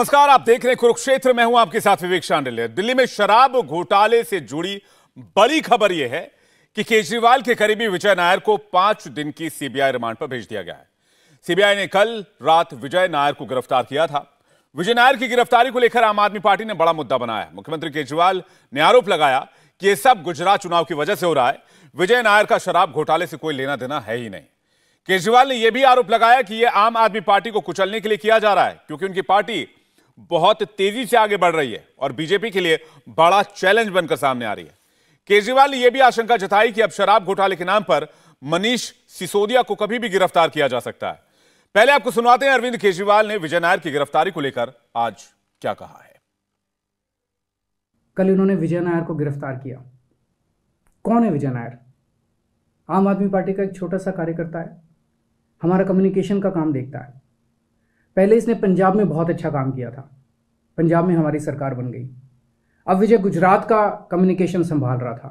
नमस्कार आप देख रहे हैं कुरुक्षेत्र में हूं आपके साथ विवेक शांडिल्य दिल्ली में शराब घोटाले से जुड़ी बड़ी खबर यह है कि केजरीवाल के करीबी विजय नायर को पांच दिन की सीबीआई रिमांड पर भेज दिया गया है सीबीआई ने कल रात विजय नायर को गिरफ्तार किया था विजय नायर की गिरफ्तारी को लेकर आम आदमी पार्टी ने बड़ा मुद्दा बनाया मुख्यमंत्री केजरीवाल ने आरोप लगाया कि यह सब गुजरात चुनाव की वजह से हो रहा है विजय नायर का शराब घोटाले से कोई लेना देना है ही नहीं केजरीवाल ने यह भी आरोप लगाया कि यह आम आदमी पार्टी को कुचलने के लिए किया जा रहा है क्योंकि उनकी पार्टी बहुत तेजी से आगे बढ़ रही है और बीजेपी के लिए बड़ा चैलेंज बनकर सामने आ रही है केजरीवाल ने यह भी आशंका जताई कि अब शराब घोटाले के नाम पर मनीष सिसोदिया को कभी भी गिरफ्तार किया जा सकता है पहले आपको सुनाते हैं अरविंद केजरीवाल ने विजय नायर की गिरफ्तारी को लेकर आज क्या कहा है कल इन्होंने विजय नायर को गिरफ्तार किया कौन है विजय नायर आम आदमी पार्टी का एक छोटा सा कार्यकर्ता है हमारा कम्युनिकेशन का काम देखता है पहले इसने पंजाब में बहुत अच्छा काम किया था पंजाब में हमारी सरकार बन गई अब विजय गुजरात का कम्युनिकेशन संभाल रहा था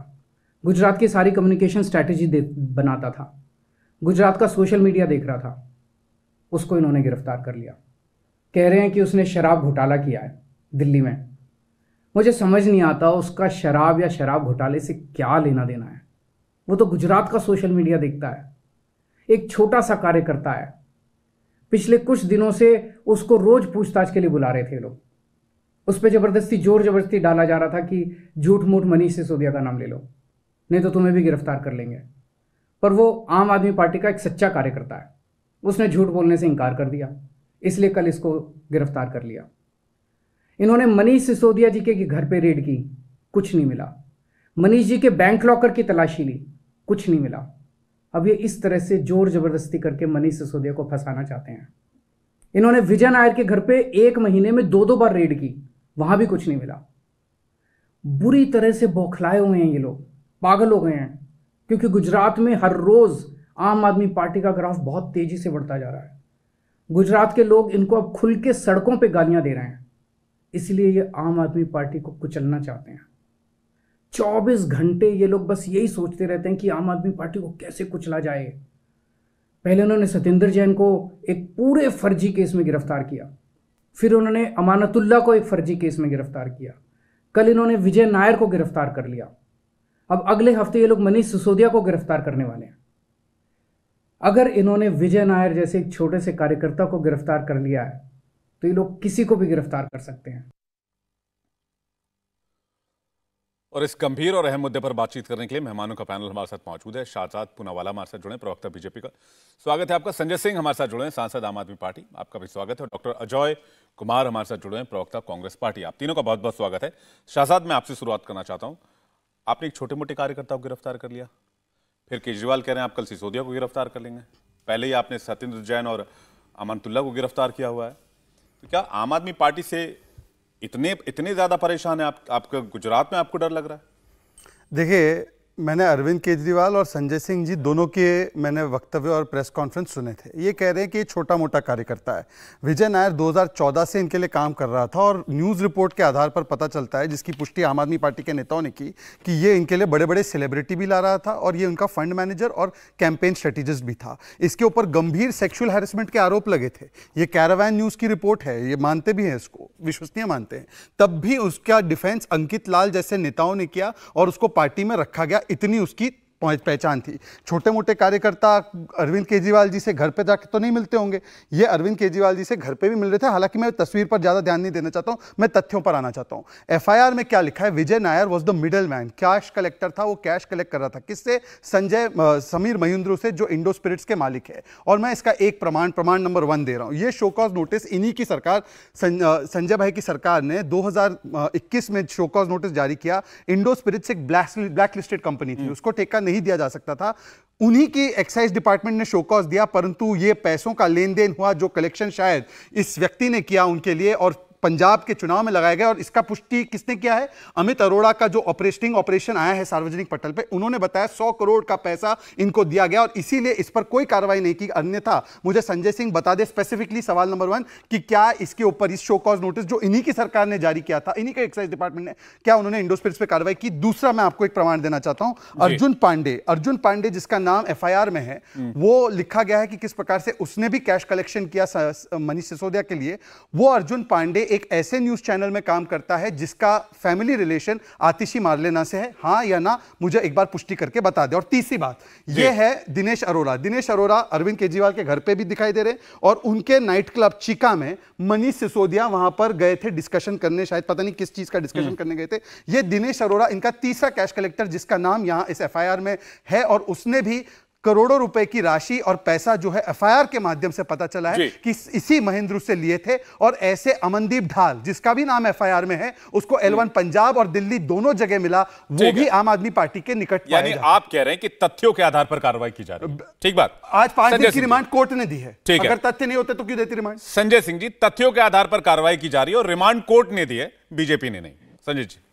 गुजरात की सारी कम्युनिकेशन स्ट्रैटेजी बनाता था गुजरात का सोशल मीडिया देख रहा था उसको इन्होंने गिरफ्तार कर लिया कह रहे हैं कि उसने शराब घोटाला किया है दिल्ली में मुझे समझ नहीं आता उसका शराब या शराब घोटाले से क्या लेना देना है वो तो गुजरात का सोशल मीडिया देखता है एक छोटा सा कार्यकर्ता है पिछले कुछ दिनों से उसको रोज पूछताछ के लिए बुला रहे थे लोग उस पर जबरदस्ती जोर जबरदस्ती डाला जा रहा था कि झूठ मूठ मनीष सिसोदिया का नाम ले लो नहीं तो तुम्हें भी गिरफ्तार कर लेंगे पर वो आम आदमी पार्टी का एक सच्चा कार्यकर्ता है उसने झूठ बोलने से इनकार कर दिया इसलिए कल इसको गिरफ्तार कर लिया इन्होंने मनीष सिसोदिया जी के घर पर रेड की कुछ नहीं मिला मनीष जी के बैंक लॉकर की तलाशी ली कुछ नहीं मिला अब ये इस तरह से जोर जबरदस्ती करके मनीष सिसोदिया को फंसाना चाहते हैं इन्होंने विजय नायर के घर पे एक महीने में दो दो बार रेड की वहां भी कुछ नहीं मिला बुरी तरह से बौखलाए हुए हैं ये लोग पागल हो गए हैं क्योंकि गुजरात में हर रोज आम आदमी पार्टी का ग्राफ बहुत तेजी से बढ़ता जा रहा है गुजरात के लोग इनको अब खुल के सड़कों पर गालियां दे रहे हैं इसलिए ये आम आदमी पार्टी को कुचलना चाहते हैं चौबीस घंटे ये लोग बस यही सोचते रहते हैं कि आम आदमी पार्टी को कैसे कुचला जाए पहले उन्होंने सत्येंद्र जैन को एक पूरे फर्जी केस में गिरफ्तार किया फिर उन्होंने अमानतुल्ला को एक फर्जी केस में गिरफ्तार किया कल इन्होंने विजय नायर को गिरफ्तार कर लिया अब अगले हफ्ते ये लोग मनीष सिसोदिया को गिरफ्तार करने वाले हैं अगर इन्होंने विजय नायर जैसे एक छोटे से कार्यकर्ता को गिरफ्तार कर लिया है तो ये लोग किसी को भी गिरफ्तार कर सकते हैं और इस गंभीर और अहम मुद्दे पर बातचीत करने के लिए मेहमानों का पैनल हमारे साथ मौजूद है शाहजाद पुनावाला हमारे साथ जुड़े प्रवक्ता बीजेपी का स्वागत है आपका संजय सिंह हमारे साथ जुड़े हैं सांसद आम आदमी पार्टी आपका भी स्वागत है डॉक्टर अजय कुमार हमारे साथ जुड़े हैं प्रवक्ता कांग्रेस पार्टी आप तीनों का बहुत बहुत स्वागत है शाहजाद मैं आपसे शुरुआत करना चाहता हूँ आपने एक छोटे मोटे कार्यकर्ता को गिरफ्तार कर लिया फिर केजरीवाल कह रहे हैं आप कल सिसोदिया को गिरफ्तार कर लेंगे पहले ही आपने सत्येंद्र जैन और अमानतुल्ला को गिरफ्तार किया हुआ है तो क्या आम आदमी पार्टी से इतने इतने ज़्यादा परेशान है आप आपके गुजरात में आपको डर लग रहा है देखिए मैंने अरविंद केजरीवाल और संजय सिंह जी दोनों के मैंने वक्तव्य और प्रेस कॉन्फ्रेंस सुने थे ये कह रहे हैं कि ये छोटा मोटा कार्यकर्ता है विजय नायर 2014 से इनके लिए काम कर रहा था और न्यूज़ रिपोर्ट के आधार पर पता चलता है जिसकी पुष्टि आम आदमी पार्टी के नेताओं ने की कि ये इनके लिए बड़े बड़े सेलिब्रिटी भी ला रहा था और ये उनका फंड मैनेजर और कैंपेन स्ट्रेटेजिस्ट भी था इसके ऊपर गंभीर सेक्शुअल हेरसमेंट के आरोप लगे थे ये कैरावैन न्यूज़ की रिपोर्ट है ये मानते भी हैं इसको विश्वसनीय मानते हैं तब भी उसका डिफेंस अंकित लाल जैसे नेताओं ने किया और उसको पार्टी में रखा गया इतनी उसकी पहचान थी छोटे मोटे कार्यकर्ता अरविंद केजरीवाल जी से घर पर जाके तो नहीं मिलते होंगे ये अरविंद केजरीवाल जी से घर पर भी मिल रहे थे हालांकि मैं तस्वीर पर ज़्यादा ध्यान नहीं देना चाहता हूँ मैं तथ्यों पर आना चाहता हूँ एफ में क्या लिखा है Vijay Nair was the middle man cash collector था वो कैश कलेक्ट कर रहा था किससे संजय समीर महिंद्रू से जो इंडो स्पिरिट्स के मालिक है और मैं इसका एक प्रमाण प्रमाण नंबर वन दे रहा हूँ ये शोकॉज नोटिस इन्हीं की सरकार संजय भाई की सरकार ने दो में शोकॉज नोटिस जारी किया इंडो स्पिरिट्स एक ब्लैक लिस्टेड कंपनी थी हम्म। उसको ठेका नहीं दिया जा सकता था उन्हीं की एक्साइज डिपार्टमेंट ने शोकॉज दिया परंतु ये पैसों का लेन देन हुआ जो कलेक्शन शायद इस व्यक्ति ने किया उनके लिए और पंजाब के चुनाव में लगाया गया और इसका पुष्टि किसने किया है अमित अरोड़ा का जो ऑपरेटिंग ऑपरेशन आया है सार्वजनिक पटल पे उन्होंने बताया सौ करोड़ का पैसा इनको दिया गया और इसीलिए इस पर कोई कार्रवाई नहीं की अन्यथा मुझे संजय सिंह बता दे स्पेसिफिकली सवाल नंबर वन कि क्या इसके ऊपर इस शो कॉज नोटिस जो इन्हीं की सरकार ने जारी किया था इन्हीं के एक्साइज डिपार्टमेंट ने क्या उन्होंने इंडोस्पिट्स पे कार्रवाई की दूसरा मैं आपको एक प्रमाण देना चाहता हूं अर्जुन पांडे अर्जुन पांडे जिसका नाम एफ में है हम्म। वो लिखा गया है कि किस प्रकार से उसने भी कैश कलेक्शन किया मनीष सिसोदिया के लिए वो अर्जुन पांडे एक ऐसे न्यूज़ चैनल में काम करता है जिसका फैमिली रिलेशन आतिशी मारलेना से है हाँ या ना मुझे एक बार पुष्टि करके बता दे और तीसरी बात यह है दिनेश अरोरा दिनेश अरोरा अरविंद केजरीवाल के घर पर भी दिखाई दे रहे और उनके नाइट क्लब चिका में मनीष सिसोदिया वहां पर गए थे डिस्कशन करने शायद पता नहीं किस चीज का डिस्कशन हम्म। करने गए थे ये दिनेश अरोरा इनका तीसरा कैश कलेक्टर जिसका नाम यहां इस एफ में है और उसने भी करोड़ों रुपए की राशि और पैसा जो है एफआईआर के माध्यम से पता चला है कि इसी महेंद्र से लिए थे और ऐसे अमनदीप ढाल जिसका भी नाम एफआईआर में है उसको एलवन हम्म। पंजाब और दिल्ली दोनों जगह मिला वो भी आम आदमी पार्टी के निकट यानी आप कह रहे हैं कि तथ्यों के आधार पर कार्रवाई की जा रही है ठीक बात आज पांच दिन की रिमांड कोर्ट ने दी है ठीक अगर तथ्य नहीं होते तो क्यों देती रिमांड संजय सिंह जी तथ्यों के आधार पर कार्रवाई की जा रही है और रिमांड कोर्ट ने दी है बीजेपी ने नहीं संजय जी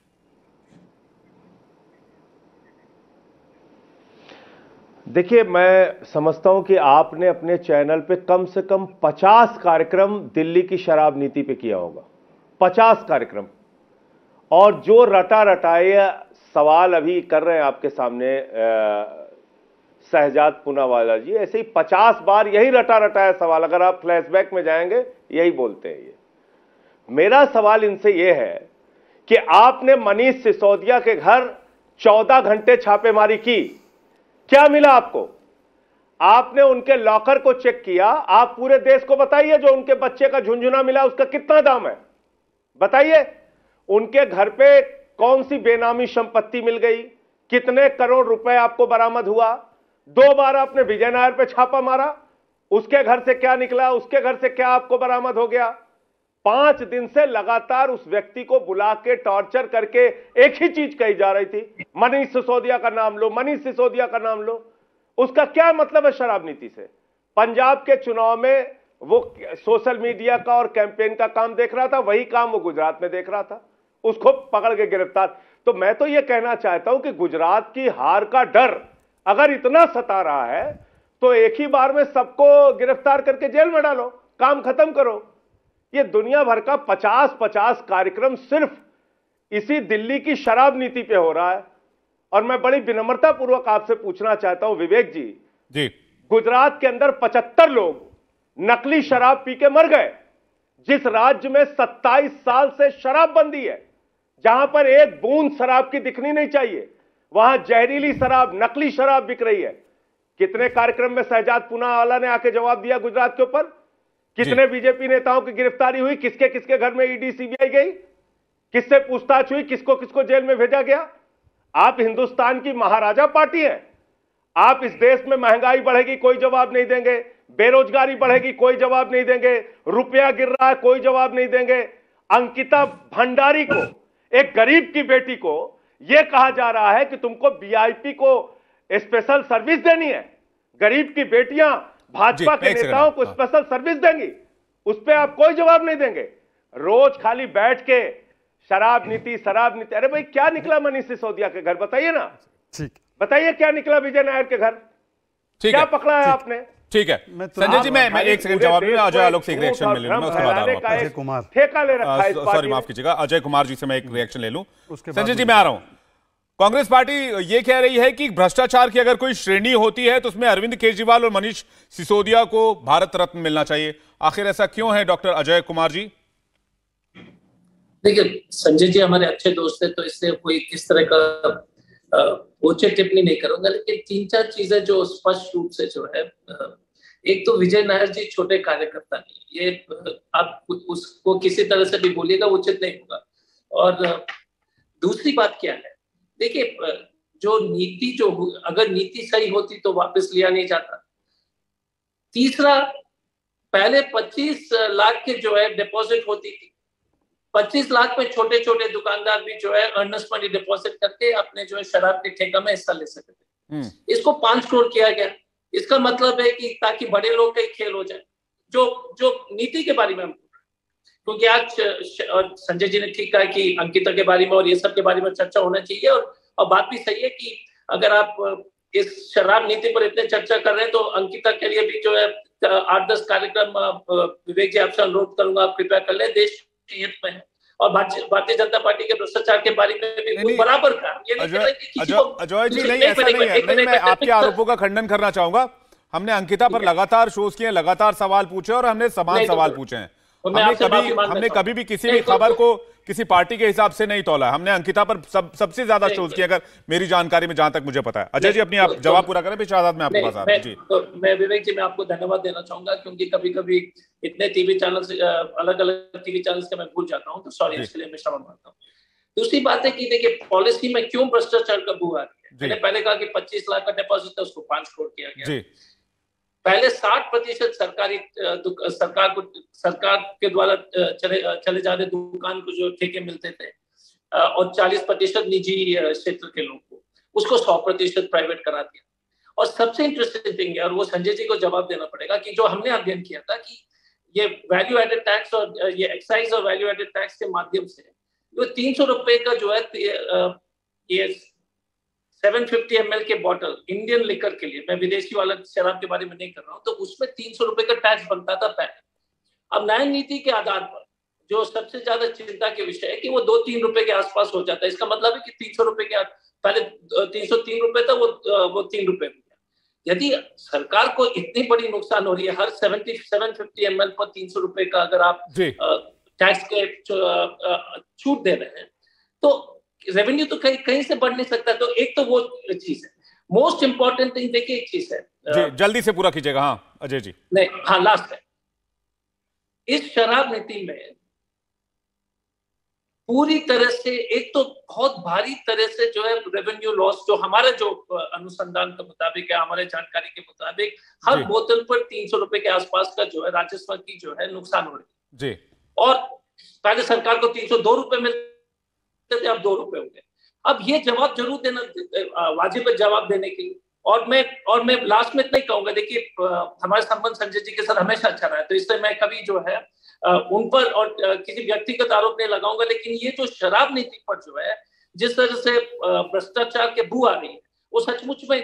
देखिए मैं समझता हूं कि आपने अपने चैनल पे कम से कम 50 कार्यक्रम दिल्ली की शराब नीति पे किया होगा 50 कार्यक्रम और जो रटा रटाए सवाल अभी कर रहे हैं आपके सामने सहजाद पूनावाला जी ऐसे ही 50 बार यही रटा रटाया सवाल अगर आप फ्लैशबैक में जाएंगे यही बोलते हैं ये मेरा सवाल इनसे यह है कि आपने मनीष सिसोदिया के घर 14 घंटे छापेमारी की क्या मिला आपको आपने उनके लॉकर को चेक किया आप पूरे देश को बताइए जो उनके बच्चे का झुंझुना मिला उसका कितना दाम है बताइए उनके घर पे कौन सी बेनामी संपत्ति मिल गई कितने करोड़ रुपए आपको बरामद हुआ दो बार आपने विजय नायर पर छापा मारा उसके घर से क्या निकला उसके घर से क्या आपको बरामद हो गया पांच दिन से लगातार उस व्यक्ति को बुला के टॉर्चर करके एक ही चीज कही जा रही थी मनीष सिसोदिया का नाम लो मनीष सिसोदिया का नाम लो उसका क्या मतलब है शराब नीति से पंजाब के चुनाव में वो सोशल मीडिया का और कैंपेन का काम देख रहा था वही काम वो गुजरात में देख रहा था उसको पकड़ के गिरफ्तार तो मैं तो ये कहना चाहता हूं कि गुजरात की हार का डर अगर इतना सता रहा है तो एक ही बार में सबको गिरफ्तार करके जेल में डालो काम खत्म करो ये दुनिया भर का 50-50 कार्यक्रम सिर्फ इसी दिल्ली की शराब नीति पे हो रहा है और मैं बड़ी विनम्रता पूर्वक आपसे पूछना चाहता हूं विवेक जी जी गुजरात के अंदर 75 लोग नकली शराब पी के मर गए जिस राज्य में 27 साल से शराब बंदी है जहां पर एक बूंद शराब की दिखनी नहीं चाहिए वहां जहरीली शराब नकली शराब बिक रही है कितने कार्यक्रम में शहजाद पुना वाला ने आके जवाब दिया गुजरात के ऊपर कितने बीजेपी नेताओं की गिरफ्तारी हुई किसके किसके घर में ईडी सीबीआई गई किससे पूछताछ हुई किसको किसको जेल में भेजा गया आप हिंदुस्तान की महाराजा पार्टी है आप इस देश में महंगाई बढ़ेगी कोई जवाब नहीं देंगे बेरोजगारी बढ़ेगी कोई जवाब नहीं देंगे रुपया गिर रहा है कोई जवाब नहीं देंगे अंकिता भंडारी को एक गरीब की बेटी को यह कहा जा रहा है कि तुमको बीआईपी को स्पेशल सर्विस देनी है गरीब की बेटियां भाजपा के नेताओं को स्पेशल हाँ। सर्विस देंगी उस पर आप कोई जवाब नहीं देंगे रोज खाली बैठ के शराब नीति शराब नीति अरे भाई क्या निकला मनीष सिसोदिया के घर बताइए ना ठीक बताइए क्या निकला विजय नायर के घर क्या पकड़ा है आपने ठीक है तो संजय जी मैं मैं एक सेकंड जवाब अजय आलोक से एक रिएक्शन ले लूं मैं उसके बाद अजय कुमार ठेका ले रखा है सॉरी माफ कीजिएगा अजय कुमार जी से मैं एक रिएक्शन ले लूं संजय जी मैं आ रहा हूं कांग्रेस पार्टी ये कह रही है कि भ्रष्टाचार की अगर कोई श्रेणी होती है तो उसमें अरविंद केजरीवाल और मनीष सिसोदिया को भारत रत्न मिलना चाहिए आखिर ऐसा क्यों है डॉक्टर अजय कुमार जी देखिए संजय जी हमारे अच्छे दोस्त है तो इससे कोई किस तरह का उचित टिप्पणी नहीं करूंगा लेकिन तीन चार चीजें जो स्पष्ट रूप से जो है एक तो विजय नायर जी छोटे कार्यकर्ता नहीं ये आप उसको किसी तरह से भी बोलिएगा उचित नहीं होगा और दूसरी बात क्या है देखिए जो नीति जो अगर नीति सही होती तो वापस लिया नहीं जाता तीसरा पहले 25 लाख के जो है डिपॉजिट होती थी 25 लाख में छोटे छोटे दुकानदार भी जो है अर्नस्ट मनी डिपॉजिट करके अपने जो है शराब के ठेका में हिस्सा ले सकते हम्म। इसको पांच करोड़ किया गया इसका मतलब है कि ताकि बड़े लोग का ही खेल हो जाए जो जो नीति के बारे में हम क्योंकि आज संजय जी ने ठीक कहा कि अंकिता के बारे में और ये सब के बारे में चर्चा होना चाहिए और, और बात भी सही है कि अगर आप इस शराब नीति पर इतने चर्चा कर रहे हैं तो अंकिता के लिए भी जो है आठ दस कार्यक्रम विवेक जी आपसे अनुरोध करूंगा आप कृपया कर लें देश हित में है और भारतीय जनता पार्टी के भ्रष्टाचार के बारे में भी बराबर का जी नहीं ऐसा नहीं है नहीं मैं आपके आरोपों का खंडन करना चाहूंगा हमने अंकिता पर लगातार शोज किए लगातार सवाल पूछे और हमने समान तो सवाल पूछे हैं हमने कभी हमने कभी भी किसी भी खबर तो- को किसी पार्टी के हिसाब से नहीं तोला हमने अंकिता पर सब सबसे ज्यादा शोध तो- किया अगर मेरी जानकारी में जहां तक मुझे पता है अजय अच्छा जी अपनी आप तो- जवाब पूरा करें फिर शाहजाद में आपके पास आ जी तो मैं विवेक जी मैं आपको धन्यवाद देना चाहूंगा क्योंकि कभी कभी इतने टीवी चैनल अलग अलग टीवी चैनल के मैं भूल जाता हूँ तो सॉरी इसके लिए मैं क्षमा मांगता हूँ दूसरी बात है कि देखिए पॉलिसी में क्यों भ्रष्टाचार का बुआ मैंने पहले कहा कि 25 लाख का डिपॉजिट था उसको पांच करोड़ किया गया पहले 60 प्रतिशत सरकारी सरकार को सरकार के द्वारा चले चले जा दुकान को जो ठेके मिलते थे और 40 प्रतिशत निजी क्षेत्र के लोग को उसको 100 प्रतिशत प्राइवेट करा दिया और सबसे इंटरेस्टिंग थिंग है और वो संजय जी को जवाब देना पड़ेगा कि जो हमने अध्ययन किया था कि ये वैल्यू एडेड टैक्स और ये एक्साइज और वैल्यू एडेड टैक्स के माध्यम से जो तीन सौ रुपए का जो है ये 750 ml के बॉटल इंडियन लिकर के लिए मैं विदेशी वाला शराब के बारे में नहीं कर रहा हूँ तो उसमें तीन सौ रुपए का टैक्स बनता था पहले अब नए नीति के आधार पर जो सबसे ज्यादा चिंता के विषय है कि वो दो तीन रुपए के आसपास हो जाता है इसका मतलब है कि तीन सौ रुपए के पहले तीन सौ तीन रुपए था वो वो तीन रुपए यदि सरकार को इतनी बड़ी नुकसान हो रही है हर seventy seven fifty M L पर तीन सौ रुपए का अगर आप टैक्स के छूट दे रहे हैं तो रेवेन्यू तो कहीं कहीं से बढ़ नहीं सकता तो एक तो वो चीज है मोस्ट इंपॉर्टेंट थिंग देखिए एक चीज है जी, जल्दी से पूरा कीजिएगा हाँ अजय जी नहीं हाँ लास्ट है इस शराब नीति में पूरी तरह से एक तो बहुत भारी तरह से जो है रेवेन्यू लॉस जो हमारे जो अनुसंधान के मुताबिक है हमारे जानकारी के मुताबिक हर बोतल पर तीन सौ रुपए के आसपास का जो है राजस्व की जो है नुकसान हो रही है जी और पहले सरकार को तीन सौ दो रुपए मिलते देते थे अब दो रुपए हो गए अब ये जवाब जरूर देना वाजिब जवाब देने के लिए और मैं और मैं लास्ट में इतना ही कहूंगा देखिए हमारे संबंध संजय जी के साथ हमेशा अच्छा रहा है तो इससे मैं कभी जो है उन पर और किसी व्यक्तिगत आरोप नहीं लगाऊंगा लेकिन ये जो शराब नीति पर जो है जिस तरह से भ्रष्टाचार के बू आ रही है वो सचमुच में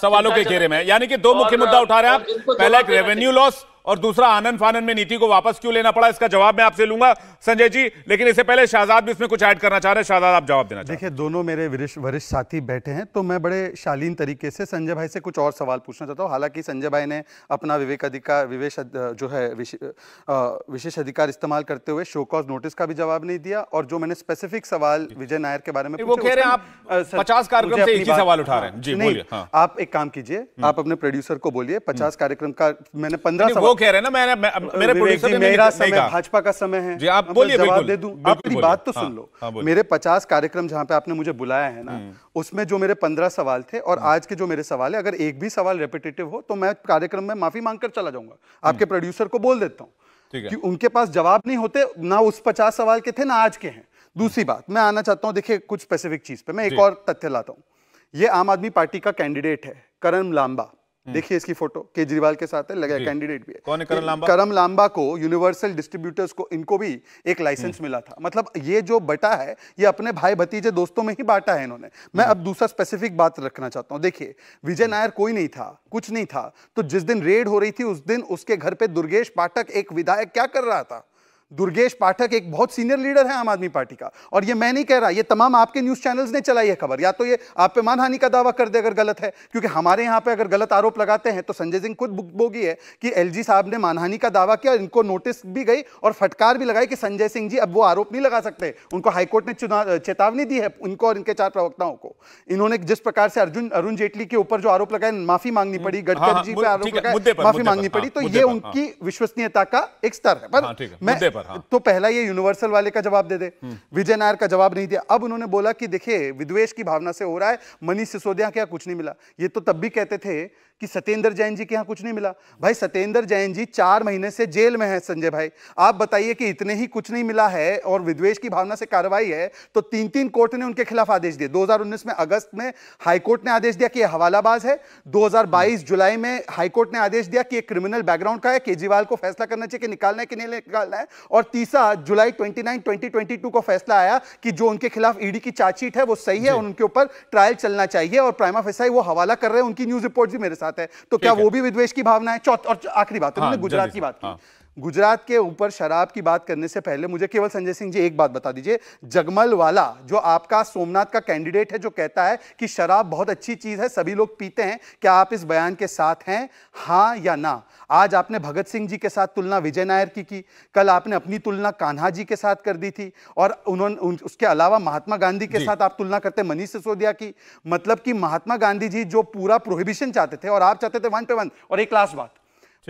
सवालों के घेरे में यानी कि दो मुख्य मुद्दा उठा रहे हैं आप पहला रेवेन्यू लॉस और दूसरा आनंद फानंद में नीति को वापस क्यों लेना पड़ा इसका जवाब मैं आपसे लूंगा संजय जी लेकिन इससे पहले शाहजाद भी इसमें कुछ ऐड करना चाह रहे हैं शाहजाद आप जवाब देना देखिए दोनों मेरे वरिष्ठ साथी बैठे हैं तो मैं बड़े शालीन तरीके से संजय भाई से कुछ और सवाल पूछना चाहता हूँ हालांकि संजय भाई ने अपना विवेक अधिकार विवेश जो है विशेष अधिकार इस्तेमाल करते हुए शो कॉज नोटिस का भी जवाब नहीं दिया और जो मैंने स्पेसिफिक सवाल विजय नायर के बारे में वो कह रहे हैं आप पचास कार्यक्रम से एक ही सवाल उठा हाँ, रहे हैं जी बोलिए हाँ। आप एक काम कीजिए हम्म। आप अपने प्रोड्यूसर को बोलिए पचास हम्म। कार्यक्रम का मैंने पंद्रह सवाल वो कह रहे हैं ना मैंने मेरे प्रोड्यूसर ने मेरा तो समय भाजपा का समय है जी आप बोलिए बिल्कुल दे दूं आप बात तो सुन हाँ, लो हाँ, मेरे 50 कार्यक्रम जहां पे आपने मुझे बुलाया है ना हम्म। उसमें जो मेरे 15 सवाल थे और हम्म। आज के जो मेरे सवाल है अगर एक भी सवाल रेपिटेटिव हो तो मैं कार्यक्रम में माफी मांगकर चला जाऊंगा आपके प्रोड्यूसर हम्म। को बोल देता हूँ कि उनके पास जवाब नहीं होते ना उस पचास सवाल के थे ना आज के हैं दूसरी बात मैं आना चाहता हूं देखिए कुछ स्पेसिफिक चीज पे मैं एक और तथ्य लाता हूं ये आम आदमी पार्टी का कैंडिडेट है करण लांबा हम्म। देखिए इसकी फोटो केजरीवाल के साथ है लगे कैंडिडेट भी है कौन करम लांबा करम लांबा को यूनिवर्सल डिस्ट्रीब्यूटर्स को इनको भी एक लाइसेंस हम्म। मिला था मतलब ये जो बटा है ये अपने भाई भतीजे दोस्तों में ही बांटा है इन्होंने मैं अब हम्म। दूसरा स्पेसिफिक बात रखना चाहता हूँ देखिए विजय नायर कोई नहीं था कुछ नहीं था तो जिस दिन रेड हो रही थी उस दिन उसके घर पे दुर्गेश पाठक एक विधायक क्या कर रहा था दुर्गेश पाठक एक बहुत सीनियर लीडर है आम आदमी पार्टी का और ये मैं नहीं कह रहा ये तमाम आपके न्यूज़ चैनल्स ने चलाई है खबर या तो ये आप पे मानहानि का दावा कर दे अगर गलत है क्योंकि हमारे यहाँ पे अगर गलत आरोप लगाते हैं तो संजय सिंह खुद बोगी है कि एलजी साहब ने मानहानि का दावा किया इनको नोटिस भी गई और फटकार भी लगाई कि संजय सिंह जी अब वो आरोप नहीं लगा सकते उनको हाईकोर्ट ने चेतावनी दी है उनको और इनके चार प्रवक्ताओं को इन्होंने जिस प्रकार से अर्जुन अरुण जेटली के ऊपर जो आरोप लगाए माफी मांगनी पड़ी हम्म, गडकरी हाँ, हाँ, जी पे आरोप लगाए माफी मांगनी पड़ी तो हाँ, ये उनकी विश्वसनीयता का एक स्तर है पर मैं पर हाँ। तो पहला ये यूनिवर्सल वाले का जवाब दे दे हम्म। विजय नायर का जवाब नहीं दिया अब उन्होंने बोला कि देखिए विद्वेश की भावना से हो रहा है मनीष सिसोदिया क्या कुछ नहीं मिला ये तो तब भी कहते थे कि सत्येंद्र जैन जी के यहाँ कुछ नहीं मिला भाई सत्येंद्र जैन जी चार महीने से जेल में है संजय भाई आप बताइए कि इतने ही कुछ नहीं मिला है और विद्वेश की भावना से कार्रवाई है तो तीन तीन कोर्ट ने उनके खिलाफ आदेश दिए 2019 में अगस्त में हाईकोर्ट ने आदेश दिया कि यह हवालाबाज है 2022 हम्म। जुलाई में हाईकोर्ट ने आदेश दिया कि यह क्रिमिनल बैकग्राउंड का है केजरीवाल को फैसला करना चाहिए कि निकालना है कि नहीं निकालना है और तीसरा जुलाई ट्वेंटी नाइन को फैसला आया कि जो उनके खिलाफ ईडी की चार्जशीट है वो सही है उनके ऊपर ट्रायल चलना चाहिए और प्राइमा फैसाई वो हवाला कर रहे हैं उनकी न्यूज रिपोर्ट भी मेरे साथ साथ है तो क्या वो भी विद्वेश की भावना है चौथ और आखिरी बात हाँ, गुजरात की बात की हाँ। गुजरात के ऊपर शराब की बात करने से पहले मुझे केवल संजय सिंह जी एक बात बता दीजिए जगमल वाला जो आपका सोमनाथ का कैंडिडेट है जो कहता है कि शराब बहुत अच्छी चीज़ है सभी लोग पीते हैं क्या आप इस बयान के साथ हैं हाँ या ना आज आपने भगत सिंह जी के साथ तुलना विजय नायर की की कल आपने अपनी तुलना कान्हा जी के साथ कर दी थी और उन्होंने उन, उसके अलावा महात्मा गांधी के साथ आप तुलना करते मनीष सिसोदिया की मतलब कि महात्मा गांधी जी जो पूरा प्रोहिबिशन चाहते थे और आप चाहते थे वन पे वन और एक लास्ट बात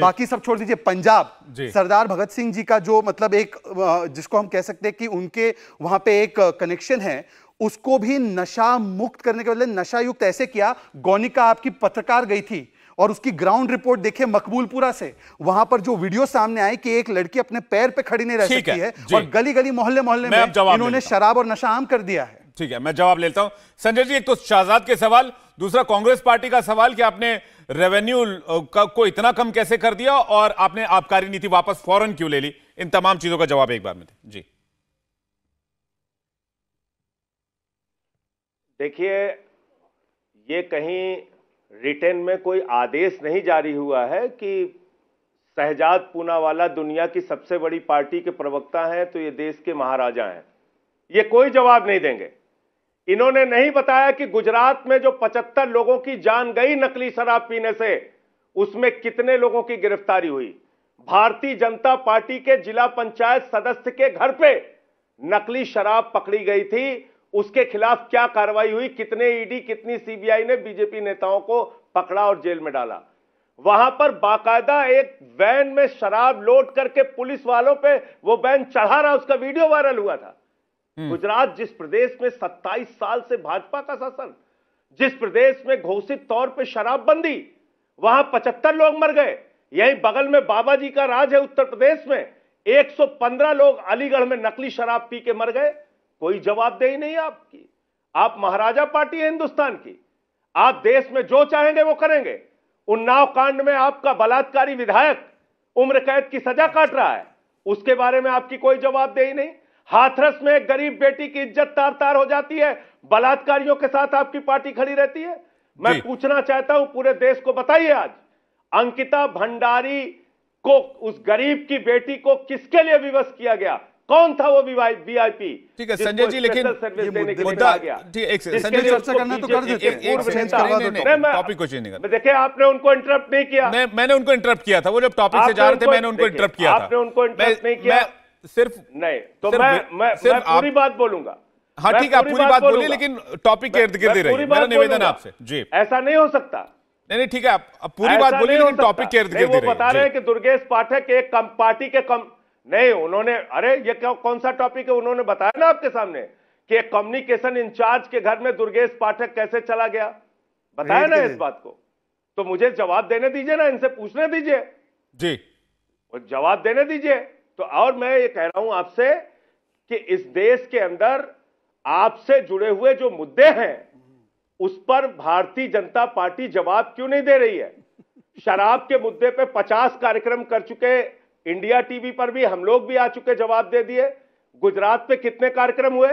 बाकी सब छोड़ दीजिए पंजाब सरदार भगत सिंह जी का जो मतलब एक जिसको हम कह सकते हैं कि उनके वहां पे एक कनेक्शन है उसको भी नशा मुक्त करने के बदले नशा युक्त ऐसे किया गौनिका आपकी पत्रकार गई थी और उसकी ग्राउंड रिपोर्ट देखे मकबूलपुरा से वहां पर जो वीडियो सामने आई कि एक लड़की अपने पैर पे खड़ी नहीं रह सकती है, है और गली गली मोहल्ले मोहल्ले में इन्होंने शराब और नशा आम कर दिया है ठीक है मैं जवाब लेता हूं संजय जी एक तो शाहजाद के सवाल दूसरा कांग्रेस पार्टी का सवाल कि आपने रेवेन्यू को इतना कम कैसे कर दिया और आपने आबकारी नीति वापस फौरन क्यों ले ली इन तमाम चीजों का जवाब एक बार में जी देखिए ये कहीं रिटेन में कोई आदेश नहीं जारी हुआ है कि शहजाद पूनावाला दुनिया की सबसे बड़ी पार्टी के प्रवक्ता हैं तो ये देश के महाराजा हैं ये कोई जवाब नहीं देंगे इन्होंने नहीं बताया कि गुजरात में जो 75 लोगों की जान गई नकली शराब पीने से उसमें कितने लोगों की गिरफ्तारी हुई भारतीय जनता पार्टी के जिला पंचायत सदस्य के घर पे नकली शराब पकड़ी गई थी उसके खिलाफ क्या कार्रवाई हुई कितने ईडी कितनी सीबीआई ने बीजेपी नेताओं को पकड़ा और जेल में डाला वहां पर बाकायदा एक वैन में शराब लोड करके पुलिस वालों पे वो वैन चढ़ा रहा उसका वीडियो वायरल हुआ था हम्म। गुजरात जिस प्रदेश में 27 साल से भाजपा का शासन जिस प्रदेश में घोषित तौर पे शराबबंदी वहां 75 लोग मर गए यहीं बगल में बाबा जी का राज है उत्तर प्रदेश में 115 लोग अलीगढ़ में नकली शराब पी के मर गए कोई जवाबदेही नहीं आपकी आप महाराजा पार्टी है हिंदुस्तान की आप देश में जो चाहेंगे वो करेंगे उन्नाव कांड में आपका बलात्कारी विधायक उम्र कैद की सजा काट रहा है उसके बारे में आपकी कोई जवाबदेही नहीं हाथरस में एक गरीब बेटी की इज्जत तार तार हो जाती है बलात्कारियों के साथ आपकी पार्टी खड़ी रहती है मैं पूछना चाहता हूं पूरे देश को बताइए आज अंकिता भंडारी को उस गरीब की बेटी को किसके लिए विवश किया गया कौन था वो वीआईपी ठीक है संजय जी लेकिन संजय चर्चा करना तो देखिए आपने उनको इंटरप्ट नहीं किया मैंने उनको इंटरप्ट किया था वो जब टॉपिक से जा रहे थे मैंने उनको इंटरप्ट किया था आपने उनको इंटरप्ट नहीं किया सिर्फ नहीं तो सिर्फ, मैं मैं, सिर्फ मैं पूरी आप, बात बोलूंगा हाँ ठीक है आप पूरी बात बोलिए लेकिन टॉपिक के इर्द गिर्द रही मेरा निवेदन आपसे जी ऐसा नहीं हो सकता नहीं नहीं ठीक है आप पूरी बात बोलिए लेकिन टॉपिक के इर्द गिर्द वो बता रहे हैं कि दुर्गेश पाठक एक कम पार्टी के कम नहीं उन्होंने अरे ये कौन सा टॉपिक है उन्होंने बताया ना आपके सामने कि कम्युनिकेशन इंचार्ज के घर में दुर्गेश पाठक कैसे चला गया बताया ना इस बात को तो मुझे जवाब देने दीजिए ना इनसे पूछने दीजिए जी और जवाब देने दीजिए तो और मैं ये कह रहा हूं आपसे कि इस देश के अंदर आपसे जुड़े हुए जो मुद्दे हैं उस पर भारतीय जनता पार्टी जवाब क्यों नहीं दे रही है शराब के मुद्दे पे 50 कार्यक्रम कर चुके इंडिया टीवी पर भी हम लोग भी आ चुके जवाब दे दिए गुजरात पे कितने कार्यक्रम हुए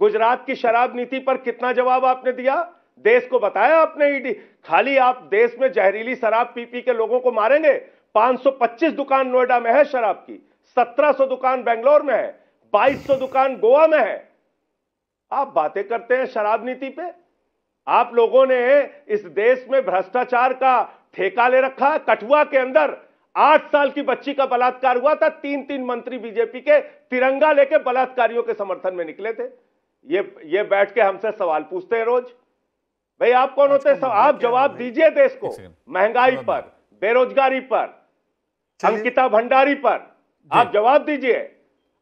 गुजरात की शराब नीति पर कितना जवाब आपने दिया देश को बताया आपने ईडी खाली आप देश में जहरीली शराब पी पी के लोगों को मारेंगे 525 दुकान नोएडा में है शराब की 1700 दुकान बेंगलोर में है 2200 दुकान गोवा में है आप बातें करते हैं शराब नीति पे आप लोगों ने इस देश में भ्रष्टाचार का ठेका ले रखा कठुआ के अंदर आठ साल की बच्ची का बलात्कार हुआ था तीन तीन मंत्री बीजेपी के तिरंगा लेके बलात्कारियों के समर्थन में निकले थे ये ये बैठ के हमसे सवाल पूछते हैं रोज भाई आप कौन होते हैं आप जवाब दीजिए देश को महंगाई पर बेरोजगारी पर अंकिता भंडारी पर आप जवाब दीजिए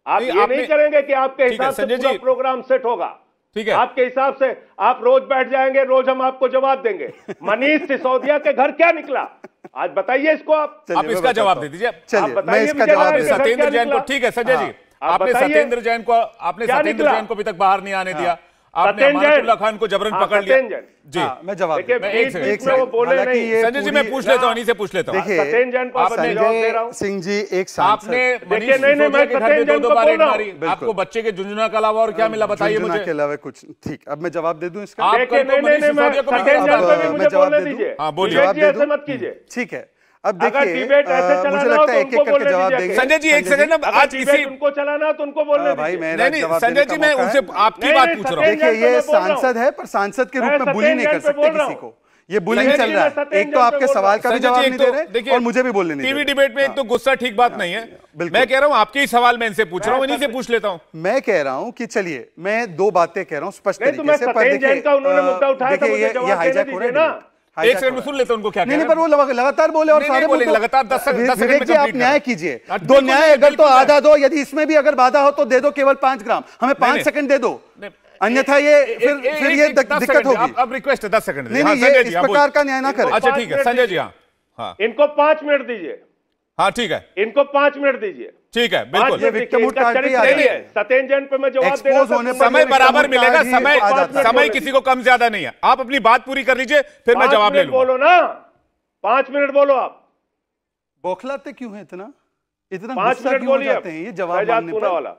आप ये नहीं करेंगे कि आपके हिसाब से पूरा प्रोग्राम सेट होगा ठीक है आपके हिसाब से आप रोज बैठ जाएंगे रोज हम आपको जवाब देंगे मनीष सिसोदिया के घर क्या निकला आज बताइए इसको आप आप इसका जवाब दे दीजिए आप हाँ, बताइए सत्येंद्र जैन को ठीक है संजय जी आपने सत्येंद्र जैन को आपने सत्येंद्र जैन को अभी तक बाहर नहीं आने दिया आपने खान को जबरन हाँ, पकड़ लिया हाँ, जी मैं जवाब जी मैं पूछ लेता हूँ हाँ। से पूछ लेता हूँ सिंह जी एक आपने आपको बच्चे के झुंझुना के अलावा और क्या मिला बताइए मुझे के अलावा कुछ ठीक अब मैं जवाब दे दूं इसका तो जवाब दे दू हाँ बोलिए ठीक है अब देखिए मुझे लगता है तो एक एक करके जवाब देंगे संजय जी एक सेकंड ना आज इसी उनको चलाना तो उनको बोलने भाई मैं नहीं संजय जी मैं उनसे आपकी बात पूछ रहा हूँ देखिए ये सांसद है पर सांसद के रूप में बुली नहीं कर सकते किसी को ये बुलिंग चल रहा है एक तो आपके सवाल का भी जवाब नहीं तो दे रहे और मुझे भी बोलने नहीं टीवी डिबेट में एक हाँ। तो गुस्सा ठीक बात नहीं है मैं कह रहा हूं आपके ही सवाल मैं इनसे पूछ रहा हूं इन्हीं से पूछ लेता हूं मैं कह रहा हूं कि चलिए मैं दो बातें कह रहा हूं स्पष्ट तो तरीके से पर देखिए ये हाईजैक हो रहा है एक सेकंड में सुन लेते उनको क्या नहीं, नहीं पर वो लगातार बोले और सारे बोले लगातार दस सेकंड में आप न्याय कीजिए हाँ, दो न्याय अगर तो आधा दो यदि इसमें भी अगर बाधा हो तो दे दो केवल पांच ग्राम हमें पांच सेकंड दे दो अन्यथा ये फिर फिर ये दिक्कत होगी अब रिक्वेस्ट है दस सेकंड नहीं हाँ, नहीं ये इस प्रकार का न्याय ना करें अच्छा ठीक है संजय जी हाँ इनको पांच मिनट दीजिए हाँ ठीक है इनको पांच मिनट दीजिए ठीक है बिल्कुल समय बराबर मिलेगा समय समय किसी को कम ज्यादा नहीं है आप अपनी बात पूरी कर लीजिए फिर मैं जवाब ले बोलो ना पांच मिनट बोलो आप बौखलाते क्यों है इतना इतना पांच मिनट बोलिए ये जवाब मांगने वाला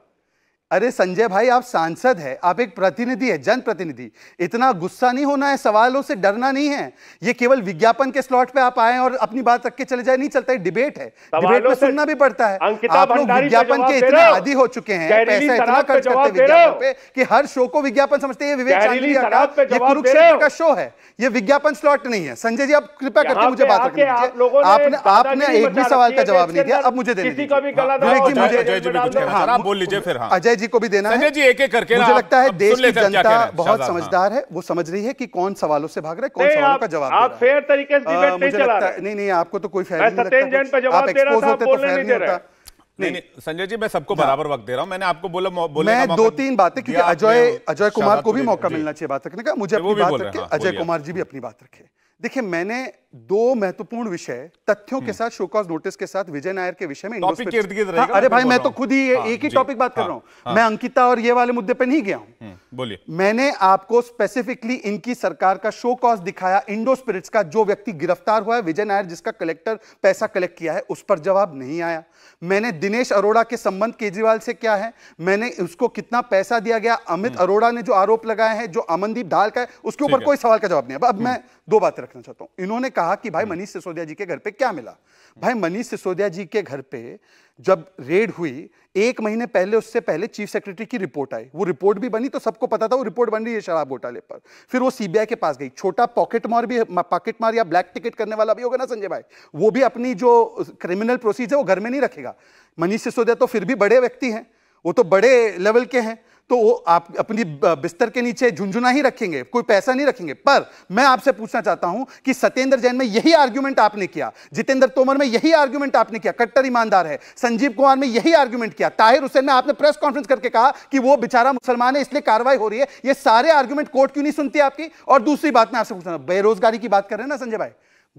अरे संजय भाई आप सांसद है आप एक प्रतिनिधि है जनप्रतिनिधि इतना गुस्सा नहीं होना है सवालों से डरना नहीं है ये केवल विज्ञापन के स्लॉट पे आप आए और अपनी बात रख के चले जाए नहीं चलता है डिबेट है डिबेट में सुनना भी पड़ता है आप लोग विज्ञापन के इतने आदि हो चुके हैं पैसा इतना खर्च करते विज्ञापन पे कि हर शो को विज्ञापन समझते हैं विवेक ये कुरुक्षेत्र का शो है ये विज्ञापन स्लॉट नहीं है संजय जी आप कृपया करके मुझे बात लीजिए आपने आपने एक भी सवाल का जवाब नहीं दिया अब मुझे दे विवेक हाँ, जी मुझे हाँ, बोल लीजिए हाँ, फिर अजय जी को भी देना है जी एक एक करके मुझे लगता है देश की जनता बहुत हाँ। समझदार है वो समझ रही है कि कौन सवालों से भाग रहा है कौन सवालों का जवाब आप फेयर तरीके से डिबेट नहीं चला रहे नहीं नहीं आपको तो कोई फेयर नहीं लगता एक्सपोज होते तो फेयर नहीं होता नहीं नहीं संजय जी मैं सबको बराबर वक्त दे रहा हूं मैंने आपको बोला बोले मैं दो तीन बातें क्योंकि अजय अजय कुमार को भी मौका मिलना चाहिए बात रखने का मुझे अपनी बात रखे हाँ, अजय कुमार जी भी अपनी बात रखे देखिए मैंने दो महत्वपूर्ण विषय तथ्यों के हम्म। साथ शोकॉज नोटिस के साथ विजय नायर के विषय में हाँ, अरे भाई मैं तो।, तो खुद ही हाँ, एक ही टॉपिक बात कर हाँ, रहा हूं हाँ। मैं अंकिता और ये वाले मुद्दे पे नहीं गया हूं हम्म, बोलिए मैंने आपको स्पेसिफिकली इनकी सरकार का शो कॉज दिखाया इंडो स्पिरिट्स का जो व्यक्ति गिरफ्तार हुआ है विजय नायर जिसका कलेक्टर पैसा कलेक्ट किया है उस पर जवाब नहीं आया मैंने दिनेश अरोड़ा के संबंध केजरीवाल से क्या है मैंने उसको कितना पैसा दिया गया अमित हम्म। अरोड़ा ने जो आरोप लगाया है जो अमनदीप ढाल का है उसके ऊपर कोई सवाल का जवाब नहीं है अब मैं दो बातें रखना चाहता हूं इन्होंने कहा कि भाई मनीष सिसोदिया जी के घर पे क्या मिला भाई मनीष सिसोदिया जी के घर पे जब रेड हुई एक महीने पहले उससे पहले चीफ सेक्रेटरी की रिपोर्ट आई वो रिपोर्ट भी बनी तो सबको पता था वो रिपोर्ट बन रही है शराब घोटाले पर फिर वो सीबीआई के पास गई छोटा पॉकेट मार भी पॉकेट मार या ब्लैक टिकट करने वाला भी होगा ना संजय भाई वो भी अपनी जो क्रिमिनल प्रोसीजर वो घर में नहीं रखेगा मनीष सिसोदिया तो फिर भी बड़े व्यक्ति हैं वो तो बड़े लेवल के हैं तो आप अपनी बिस्तर के नीचे झुंझुना ही रखेंगे कोई पैसा नहीं रखेंगे पर मैं आपसे पूछना चाहता हूं कि सत्येंद्र जैन में यही आर्ग्यूमेंट आपने किया जितेंद्र तोमर में यही आर्ग्यूमेंट आपने किया कट्टर ईमानदार है संजीव कुमार में यही आर्ग्यूमेंट किया ताहिर हुसैन में आपने प्रेस कॉन्फ्रेंस करके कहा कि वो बेचारा मुसलमान है इसलिए कार्रवाई हो रही है ये सारे आर्ग्यूमेंट कोर्ट क्यों नहीं सुनती आपकी और दूसरी बात मैं आपसे पूछना बेरोजगारी की बात कर रहे हैं ना संजय भाई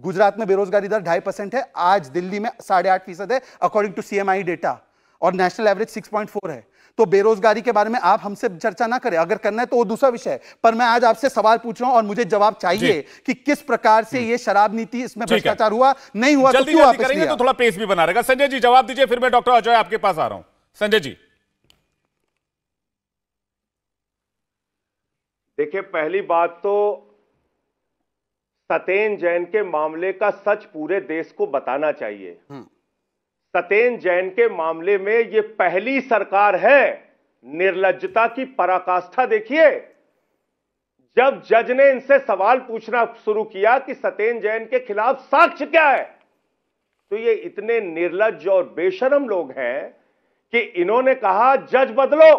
गुजरात में बेरोजगारी दर ढाई परसेंट है आज दिल्ली में साढ़े आठ फीसद है अकॉर्डिंग टू सीएमआई डेटा और national average six point four है तो बेरोजगारी के बारे में आप हमसे चर्चा ना करें अगर करना है तो वो दूसरा विषय है पर मैं आज आपसे सवाल पूछ रहा हूं और मुझे जवाब चाहिए कि किस प्रकार से हम्म। ये शराब नीति इसमें भ्रष्टाचार हुआ नहीं हुआ तो जल्दी तो क्यों करेंगे तो थोड़ा पेस भी बना रहेगा संजय जी जवाब दीजिए फिर मैं डॉक्टर अजय आपके पास आ रहा हूं संजय जी देखिए पहली बात तो सत्यन जैन के मामले का सच पूरे देश को बताना चाहिए हम्म। सतेन जैन के मामले में ये पहली सरकार है निर्लजता की पराकाष्ठा देखिए जब जज ने इनसे सवाल पूछना शुरू किया कि सत्येन जैन के खिलाफ साक्ष्य क्या है तो ये इतने निर्लज और बेशरम लोग हैं कि इन्होंने कहा जज बदलो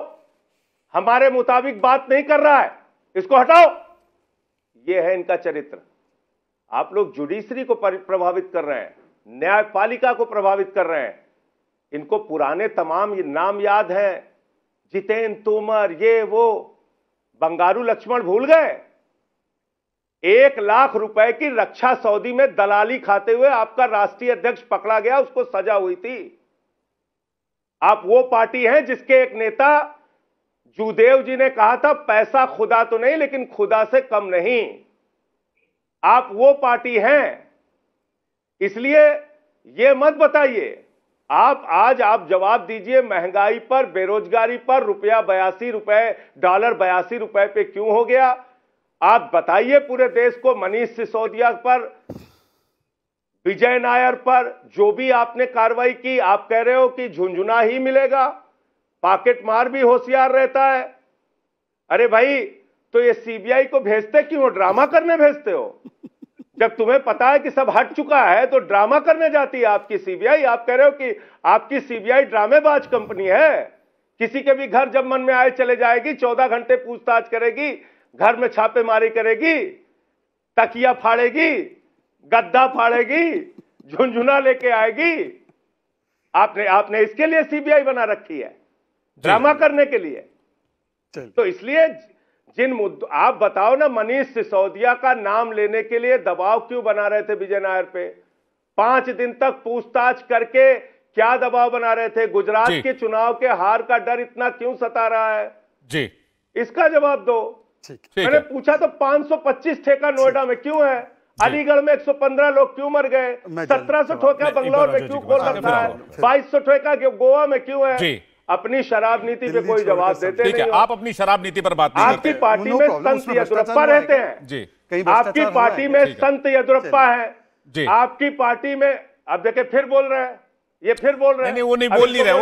हमारे मुताबिक बात नहीं कर रहा है इसको हटाओ ये है इनका चरित्र आप लोग जुडिशरी को प्रभावित कर रहे हैं न्यायपालिका को प्रभावित कर रहे हैं इनको पुराने तमाम नाम याद हैं जितेन तोमर ये वो बंगारू लक्ष्मण भूल गए एक लाख रुपए की रक्षा सऊदी में दलाली खाते हुए आपका राष्ट्रीय अध्यक्ष पकड़ा गया उसको सजा हुई थी आप वो पार्टी हैं जिसके एक नेता जुदेव जी ने कहा था पैसा खुदा तो नहीं लेकिन खुदा से कम नहीं आप वो पार्टी हैं इसलिए ये मत बताइए आप आज आप जवाब दीजिए महंगाई पर बेरोजगारी पर रुपया बयासी रुपए डॉलर बयासी रुपए पे क्यों हो गया आप बताइए पूरे देश को मनीष सिसोदिया पर विजय नायर पर जो भी आपने कार्रवाई की आप कह रहे हो कि झुंझुना ही मिलेगा पॉकेट मार भी होशियार रहता है अरे भाई तो ये सीबीआई को भेजते क्यों ड्रामा करने भेजते हो जब तुम्हें पता है कि सब हट चुका है तो ड्रामा करने जाती है आपकी सीबीआई आप कह रहे हो कि आपकी सीबीआई ड्रामेबाज कंपनी है किसी के भी घर जब मन में आए चले जाएगी चौदह घंटे पूछताछ करेगी घर में छापेमारी करेगी तकिया फाड़ेगी गद्दा फाड़ेगी झुंझुना लेके आएगी आपने आपने इसके लिए सीबीआई बना रखी है ड्रामा करने के लिए तो इसलिए जिन मुद्दों आप बताओ ना मनीष सिसोदिया का नाम लेने के लिए दबाव क्यों बना रहे थे विजय नायर पे पांच दिन तक पूछताछ करके क्या दबाव बना रहे थे गुजरात के चुनाव के हार का डर इतना क्यों सता रहा है जी इसका जवाब दो मैंने पूछा तो 525 ठेका नोएडा में क्यों है अलीगढ़ में 115 लोग क्यों मर गए 1700 ठोका बंगलौर में क्यों खोल रखा है 2200 ठेका गोवा में क्यों है अपनी शराब नीति पे कोई जवाब देते नहीं आप अपनी शराब नीति पर बात आपकी पार्टी में संत यदुरप्पा रहते हैं जी आपकी पार्टी में संत यदुरप्पा है आपकी पार्टी में अब देखे फिर बोल रहे हैं ये फिर बोल रहे हैं नहीं वो नहीं बोल नहीं रहे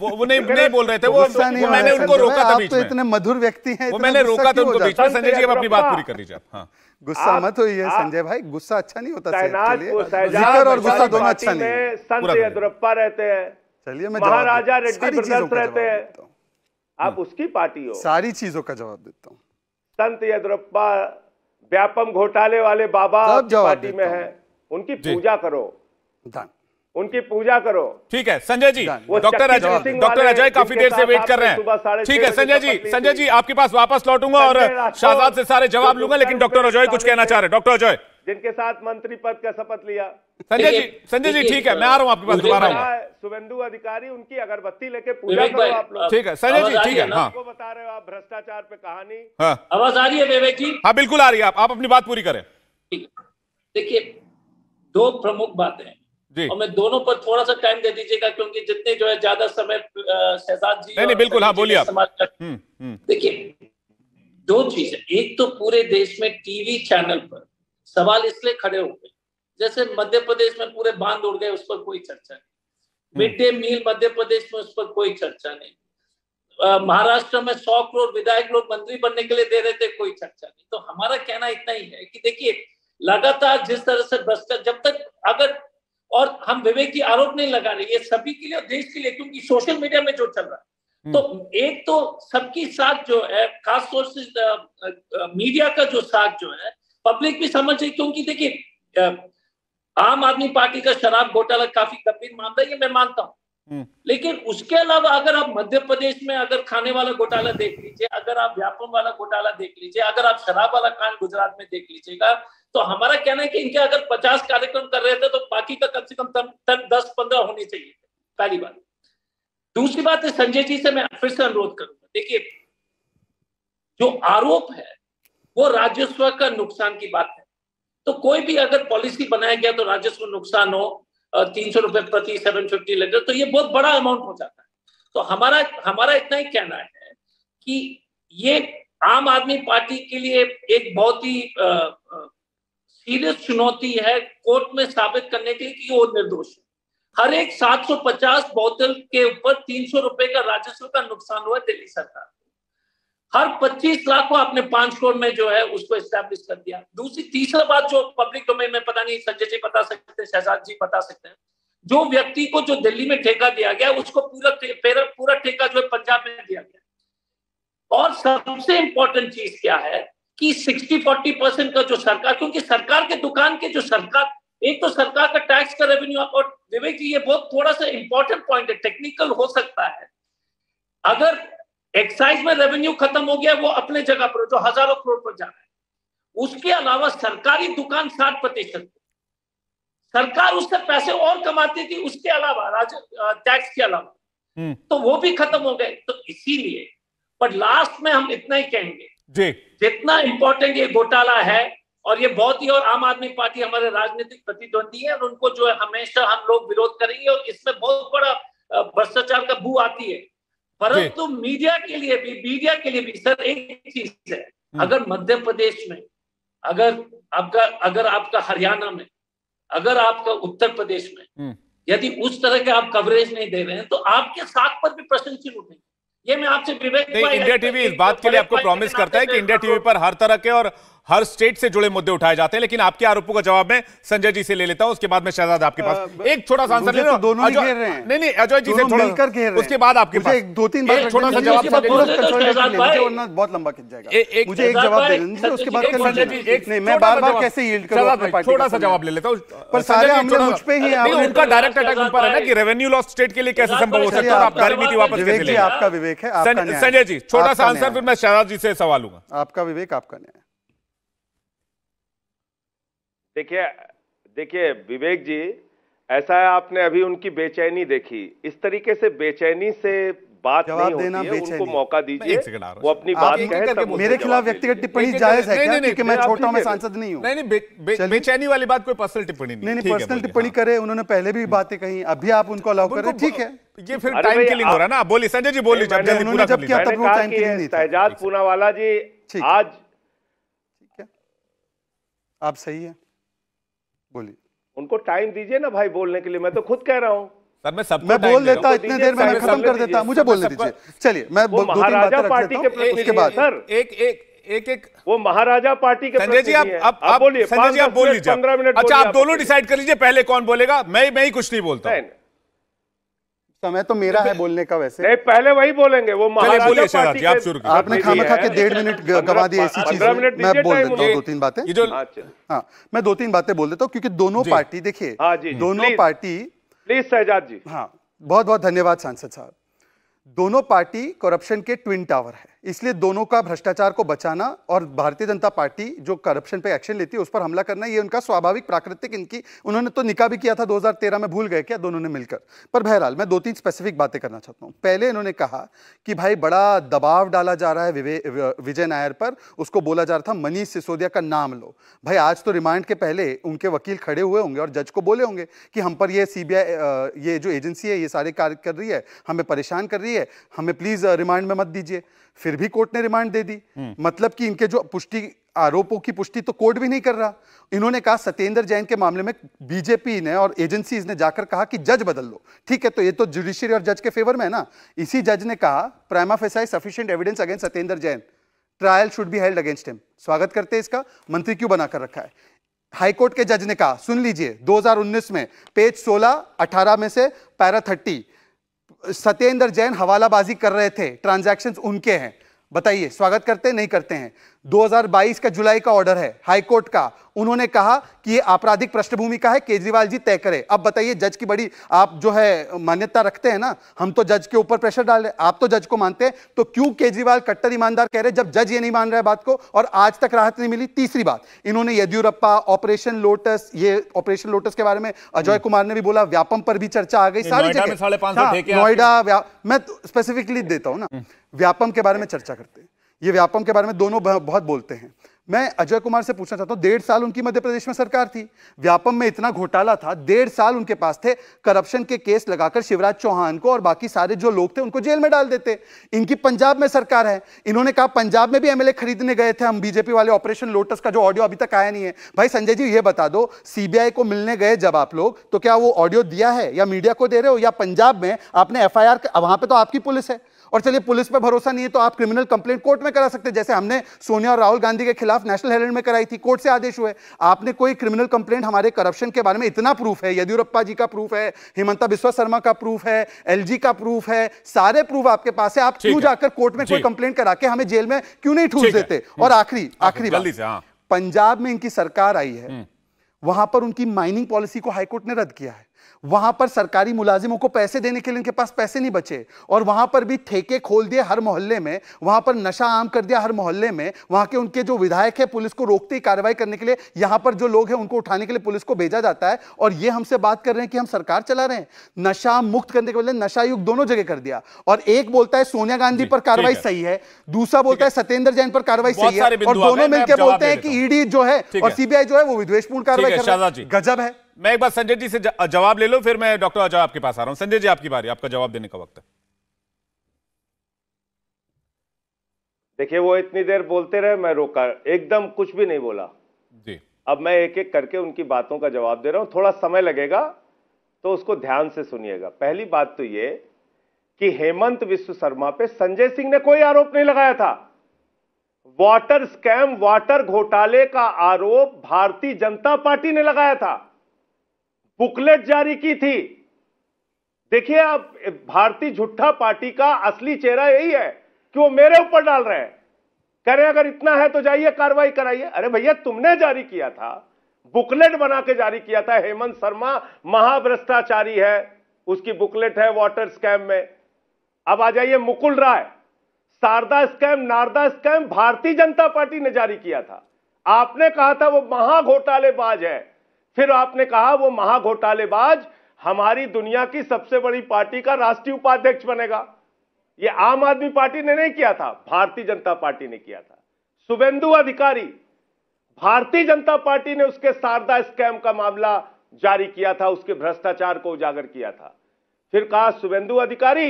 वो वो नहीं नहीं बोल रहे थे वो मैंने उनको रोका था तो बीच में इतने मधुर व्यक्ति हैं वो मैंने रोका था उनको बीच में संजय जी अब अपनी बात पूरी कर लीजिए हाँ। आप हां गुस्सा मत होइए संजय भाई गुस्सा अच्छा नहीं होता सेहत के लिए और गुस्सा दोनों अच्छा नहीं संत यदुरप्पा रहते हैं चलिए मैं महाराजा रेड्डी प्रदत्त रहते हैं आप हम्म। उसकी पार्टी हो सारी चीजों का जवाब देता हूँ संत यद्रप्पा व्यापम घोटाले वाले बाबा पार्टी में है उनकी पूजा करो उनकी पूजा करो ठीक है संजय जी डॉक्टर अजय डॉक्टर अजय काफी देर से वेट कर रहे हैं ठीक है संजय जी संजय जी आपके पास वापस लौटूंगा और शाहजाद से सारे जवाब लूंगा लेकिन डॉक्टर अजय कुछ कहना चाह रहे हैं डॉक्टर अजय जिनके साथ मंत्री पद का शपथ लिया संजय जी संजय जी ठीक है मैं आ रहा हूँ आपके पास दोबारा शुभेंदु अधिकारी उनकी अगरबत्ती लेके पूजा करो आप लोग ठीक है संजय जी ठीक है हाँ। आपको बता रहे हो आप भ्रष्टाचार पे कहानी हाँ। आवाज आ रही है विवेक जी हाँ बिल्कुल आ रही है आप अपनी बात पूरी करें देखिए दो प्रमुख बातें हैं और मैं दोनों पर थोड़ा सा टाइम दे दीजिएगा क्योंकि जितने जो है ज्यादा समय शहजाद जी नहीं नहीं बिल्कुल हाँ बोलिए आप हम्म, हम्म। देखिए दो चीजें एक तो पूरे देश में टीवी चैनल पर सवाल इसलिए खड़े हो गए जैसे मध्य प्रदेश में पूरे बांध उड़ गए उस पर कोई चर्चा नहीं हम्म। मिड डे मील मध्य प्रदेश में उस पर कोई चर्चा नहीं महाराष्ट्र में सौ करोड़ विधायक लोग मंत्री बनने के लिए दे रहे थे कोई चर्चा नहीं तो हमारा कहना इतना ही है कि देखिए लगातार जिस तरह से भ्रष्टाचार जब तक अगर और हम विवेक की आरोप नहीं लगा रहे ये सभी के लिए और देश के लिए क्योंकि सोशल मीडिया में जो चल रहा है हम्म। तो एक तो सबकी साथ जो है खासतौर से मीडिया का जो साथ जो है पब्लिक भी समझ रही क्योंकि देखिए आम आदमी पार्टी का शराब घोटाला काफी गंभीर मामला है ये मैं मानता हूँ हम्म। लेकिन उसके अलावा अगर आप मध्य प्रदेश में अगर खाने वाला घोटाला देख लीजिए अगर आप व्यापम वाला घोटाला देख लीजिए अगर आप शराब वाला कांड गुजरात में देख लीजिएगा तो हमारा कहना है कि इनके अगर पचास कार्यक्रम कर रहे थे तो बाकी का कम से कम तन, दस पंद्रह होने चाहिए पहली बात दूसरी बात है संजय जी से मैं फिर से अनुरोध करूंगा देखिए जो आरोप है वो राजस्व का नुकसान की बात है तो कोई भी अगर पॉलिसी बनाया गया तो राजस्व नुकसान हो तीन सौ रुपए प्रति सेवन फिफ्टी लेटर तो ये बहुत बड़ा अमाउंट हो जाता है तो हमारा हमारा इतना ही कहना है कि ये आम आदमी पार्टी के लिए एक बहुत ही सीरियस चुनौती है कोर्ट में साबित करने के लिए कि वो निर्दोष है हर एक 750 बोतल के ऊपर तीन सौ रुपए का राजस्व का नुकसान हुआ दिल्ली सरकार हर 25 लाख को आपने पांच करोड़ में जो है उसको स्टैब्लिश कर दिया दूसरी तीसरा बात जो पब्लिक डोमेन में पता नहीं संजय जी बता सकते हैं शहजाद जी बता सकते हैं जो व्यक्ति को जो दिल्ली में ठेका दिया गया उसको पूरा थे, पूरा ठेका जो है पंजाब में दिया गया और सबसे इंपॉर्टेंट चीज क्या है कि सिक्सटी फोर्टी परसेंट का जो सरकार क्योंकि सरकार के दुकान के जो सरकार एक तो सरकार का टैक्स का रेवेन्यू और विवेक जी ये बहुत थोड़ा सा इंपॉर्टेंट पॉइंट है टेक्निकल हो सकता है अगर एक्साइज में रेवेन्यू खत्म हो गया वो अपने जगह पर जो हजारों करोड़ पर जा रहा है उसके अलावा सरकारी दुकान साठ प्रतिशत सरकार उससे पैसे और कमाती थी उसके अलावा राज टैक्स के अलावा हम्म। तो वो भी खत्म हो गए तो इसीलिए बट लास्ट में हम इतना ही कहेंगे जी जितना इंपॉर्टेंट ये घोटाला है और ये बहुत ही और आम आदमी पार्टी हमारे राजनीतिक प्रतिद्वंदी है और उनको जो है हमेशा हम लोग विरोध करेंगे और इसमें बहुत बड़ा भ्रष्टाचार का भू आती है परंतु मीडिया के लिए भी मीडिया के लिए भी सर एक चीज है हम्म। अगर मध्य प्रदेश में अगर आपका अगर आपका हरियाणा में अगर आपका उत्तर प्रदेश में हम्म। यदि उस तरह के आप कवरेज नहीं दे रहे हैं तो आपके साथ पर भी प्रश्न चिन्ह उठेंगे ये मैं आपसे विवेक इंडिया टीवी इस बात के लिए आपको प्रॉमिस करता है कि इंडिया हाँ, टीवी तो पर हर तरह के और हर स्टेट से जुड़े मुद्दे उठाए जाते हैं लेकिन आपके आरोपों का जवाब मैं संजय जी से ले लेता हूं उसके बाद में शहजाद आपके पास एक छोटा सा आंसर लेता तो दोनों रहे हैं नहीं नहीं अजय जी से रहे हैं उसके बाद आपके पास एक दो तीन बार छोटा सा जवाब वरना बहुत लंबा खिंच जाएगा मुझे एक जवाब दे दीजिए उसके बाद संजय जी एक नहीं मैं बार-बार कैसे यील्ड करूं अपने पार्टी छोटा सा जवाब ले लेता हूं पर सारे हमने मुझ पे ही आपने उनका डायरेक्ट अटैक उन पर है ना कि रेवेन्यू लॉस स्टेट के लिए कैसे संभव हो सकता है आप दारी नीति वापस कैसे लेंगे आपका विवेक है आपका संजय जी छोटा सा आंसर फिर मैं शहजाद जी से सवाल लूंगा आपका विवेक आपका न्याय देखिए देखिए विवेक जी ऐसा है आपने अभी उनकी बेचैनी देखी इस तरीके से बेचैनी से बात नहीं देना होती है उनको मौका दीजिए वो अपनी बात कहे मेरे खिलाफ व्यक्तिगत टिप्पणी जायज है क्या क्योंकि मैं छोटा मैं सांसद नहीं हूं नहीं नहीं बेचैनी वाली बात कोई पर्सनल टिप्पणी नहीं नहीं पर्सनल टिप्पणी करे उन्होंने पहले भी हम्म। बातें कही अभी आप उनको अलाउ करें ठीक है ये फिर टाइम किलिंग हो रहा ना बोलिए संजय जी बोलिए जब जल्दी पूरा जब किया तब वो टाइम किलिंग नहीं था पूनावाला जी आज आप सही है बोलिए उनको टाइम दीजिए ना भाई बोलने के लिए मैं तो खुद कह रहा हूँ सर मैं सब मैं बोल देता इतने देर में खत्म कर देता मुझे बोलने दीजिए चलिए मैं दो तीन पार्टी के उसके बाद सर एक एक एक एक वो महाराजा पार्टी के संजय जी आप आप, बोलिए संजय जी आप बोल लीजिए पंद्रह मिनट अच्छा आप दोनों डिसाइड कर लीजिए पहले कौन बोलेगा मैं मैं ही कुछ नहीं बोलता समय तो मेरा है तो बोलने का वैसे नहीं पहले वही बोलेंगे वो बोले आप शुरू आपने खाना खा के डेढ़ मिनट गवा दिए ऐसी चीज मैं बोल देता हूँ दो तीन बातें अच्छा। हाँ मैं दो तीन बातें बोल देता हूँ क्योंकि दोनों पार्टी देखिए हाँ, दोनों पार्टी प्लीज सहजाद जी हाँ बहुत बहुत धन्यवाद सांसद साहब दोनों पार्टी करप्शन के ट्विन टावर है इसलिए दोनों का भ्रष्टाचार को बचाना और भारतीय जनता पार्टी जो करप्शन पे एक्शन लेती है उस पर हमला करना ये उनका स्वाभाविक प्राकृतिक इनकी उन्होंने तो निकाह भी किया था 2013 में भूल गए क्या दोनों ने मिलकर पर बहरहाल मैं दो तीन स्पेसिफिक बातें करना चाहता हूँ पहले इन्होंने कहा कि भाई बड़ा दबाव डाला जा रहा है विजय नायर पर उसको बोला जा रहा था मनीष सिसोदिया का नाम लो भाई आज तो रिमांड के पहले उनके वकील खड़े हुए होंगे और जज को बोले होंगे कि हम पर यह सी ये जो एजेंसी है ये सारे कार्य कर रही है हमें परेशान कर रही है हमें प्लीज़ रिमांड में मत दीजिए फिर भी कोर्ट ने रिमांड दे दी हम्म। मतलब कि इनके जो पुष्टि आरोपों की पुष्टि तो कोर्ट भी नहीं कर रहा इन्होंने कहा सत्येंद्र जैन के मामले में बीजेपी ने और एजेंसीज ने जाकर कहा कि जज बदल लो ठीक है तो ये तो जुडिशियरी और जज के फेवर में है ना इसी जज ने कहा prima facie sufficient evidence against Satyendra Jain trial should be held against him स्वागत करते हैं इसका मंत्री क्यों बनाकर रखा है हाईकोर्ट के जज ने कहा सुन लीजिए 2019 में पेज 16, 18 में से पैरा 30 सत्येंद्र जैन हवालाबाजी कर रहे थे ट्रांजैक्शंस उनके हैं बताइए स्वागत करते हैं नहीं करते हैं 2022 का जुलाई का ऑर्डर है हाईकोर्ट का उन्होंने कहा कि ये आपराधिक पृष्ठभूमि का है केजरीवाल जी तय करे अब बताइए जज की बड़ी आप जो है मान्यता रखते हैं ना हम तो जज के ऊपर प्रेशर डाल रहे आप तो जज को मानते हैं तो क्यों केजरीवाल कट्टर ईमानदार कह रहे जब जज ये नहीं मान रहा है बात को और आज तक राहत नहीं मिली तीसरी बात इन्होंने येदियुरप्पा ऑपरेशन लोटस ये ऑपरेशन लोटस के बारे में अजय हम्म। कुमार ने भी बोला व्यापम पर भी चर्चा आ गई सारी जगह हाँ, नोएडा मैं स्पेसिफिकली तो देता हूं ना हम्म। व्यापम के बारे में चर्चा करते हैं ये व्यापम के बारे में दोनों बहुत बोलते हैं मैं अजय कुमार से पूछना चाहता हूँ डेढ़ साल उनकी मध्य प्रदेश में सरकार थी व्यापम में इतना घोटाला था डेढ़ साल उनके पास थे करप्शन के केस लगाकर शिवराज चौहान को और बाकी सारे जो लोग थे उनको जेल में डाल देते इनकी पंजाब में सरकार है इन्होंने कहा पंजाब में भी एमएलए खरीदने गए थे हम बीजेपी वाले ऑपरेशन लोटस का जो ऑडियो अभी तक आया नहीं है भाई संजय जी ये बता दो सीबीआई को मिलने गए जब आप लोग तो क्या वो ऑडियो दिया है या मीडिया को दे रहे हो या पंजाब में आपने एफ आई वहां पर तो आपकी पुलिस है और चलिए पुलिस पर भरोसा नहीं है तो आप क्रिमिनल कंप्लेंट कोर्ट में करा सकते जैसे हमने सोनिया और राहुल गांधी के खिलाफ नेशनल हेरल्ड में कराई थी कोर्ट से आदेश हुए आपने कोई क्रिमिनल कंप्लेंट हमारे करप्शन के बारे में इतना प्रूफ है येदियुरप्पा जी का प्रूफ है हिमंता बिस्वा शर्मा का प्रूफ है एल का प्रूफ है सारे प्रूफ आपके पास है आप क्यों जाकर कोर्ट में कोई कंप्लेंट करा के हमें जेल में क्यों नहीं ठूस देते और आखिरी हाँ, आखिरी हाँ। पंजाब में इनकी सरकार आई है हम्म। वहां पर उनकी माइनिंग पॉलिसी को हाईकोर्ट ने रद्द किया है वहां पर सरकारी मुलाजिमों को पैसे देने के लिए इनके पास पैसे नहीं बचे और वहां पर भी ठेके खोल दिए हर मोहल्ले में वहां पर नशा आम कर दिया हर मोहल्ले में वहां के उनके जो विधायक है पुलिस को रोकते ही कार्रवाई करने के लिए यहां पर जो लोग हैं उनको उठाने के लिए पुलिस को भेजा जाता है और ये हमसे बात कर रहे हैं कि हम सरकार चला रहे हैं नशा मुक्त करने के बदले नशा युक्त दोनों जगह कर दिया और एक बोलता है सोनिया गांधी पर कार्रवाई सही है दूसरा बोलता है सत्येंद्र जैन पर कार्रवाई सही है और दोनों मिलकर बोलते हैं कि ईडी जो है और सीबीआई जो है वो विद्वेशपूर्ण कार्रवाई कर गजब है मैं एक बार संजय जी से जवाब ले लो फिर मैं डॉक्टर अजय आपके पास आ रहा हूं संजय जी आपकी बारी आपका जवाब देने का वक्त है देखिए वो इतनी देर बोलते रहे मैं रोका एकदम कुछ भी नहीं बोला जी अब मैं एक एक करके उनकी बातों का जवाब दे रहा हूं थोड़ा समय लगेगा तो उसको ध्यान से सुनिएगा पहली बात तो ये कि हेमंत विश्व शर्मा पे संजय सिंह ने कोई आरोप नहीं लगाया था वाटर स्कैम वाटर घोटाले का आरोप भारतीय जनता पार्टी ने लगाया था बुकलेट जारी की थी देखिए आप भारतीय झुट्ठा पार्टी का असली चेहरा यही है कि वो मेरे ऊपर डाल रहे हैं कह रहे अगर इतना है तो जाइए कार्रवाई कराइए अरे भैया तुमने जारी किया था बुकलेट बना के जारी किया था हेमंत शर्मा महाभ्रष्टाचारी है उसकी बुकलेट है वाटर स्कैम में अब आ जाइए Mukul Roy Sharada scam Narada scam Bharatiya Janata party ने जारी किया था आपने कहा था वो महाघोटालेबाज है फिर आपने कहा वो महाघोटालेबाज हमारी दुनिया की सबसे बड़ी पार्टी का राष्ट्रीय उपाध्यक्ष बनेगा ये आम आदमी पार्टी ने नहीं किया था भारतीय जनता पार्टी ने किया था शुभेंदु अधिकारी भारतीय जनता पार्टी ने उसके शारदा स्कैम का मामला जारी किया था उसके भ्रष्टाचार को उजागर किया था फिर कहा सुबेंदु अधिकारी